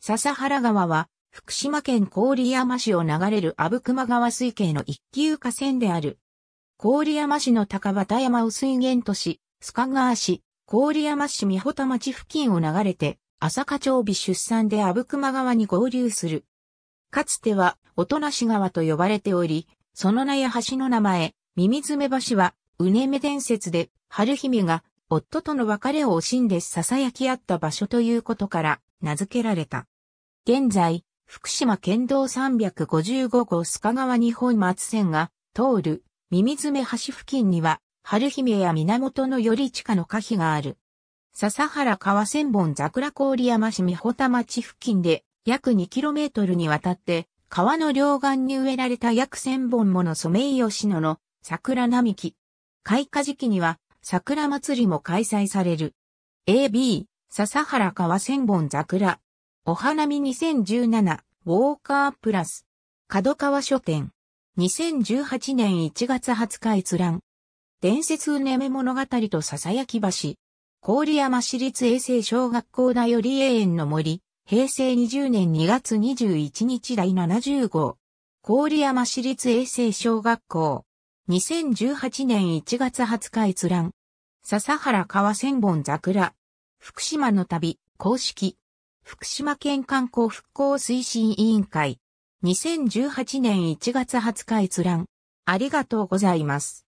笹原川は、福島県郡山市を流れる阿武隈川水系の一級河川である。郡山市の高畑山を水源とし、須賀川市、郡山市三穂田町付近を流れて、朝霞町美出産で阿武隈川に合流する。かつては、音無川と呼ばれており、その名や橋の名前、ミミズメ橋は、うねめ伝説で、春姫が、夫との別れを惜しんで囁き合った場所ということから、名付けられた。現在、福島県道355号須賀川日本松線が通る耳詰橋付近には、春姫や源の頼親の歌碑がある。笹原川千本桜郡山市美穂田町付近で約 2km にわたって川の両岸に植えられた約千本ものソメイヨシノの桜並木。開花時期には桜祭りも開催される。AB、笹原川千本桜。お花見2017、ウォーカープラス。角川書店。2018年1月20日閲覧。伝説うねめ物語と囁き橋。郡山市立衛生小学校だより永遠の森。平成20年2月21日第70号。郡山市立衛生小学校。2018年1月20日閲覧。笹原川千本桜。福島の旅、公式。福島県観光復興推進委員会。2018年1月20日閲覧。ありがとうございます。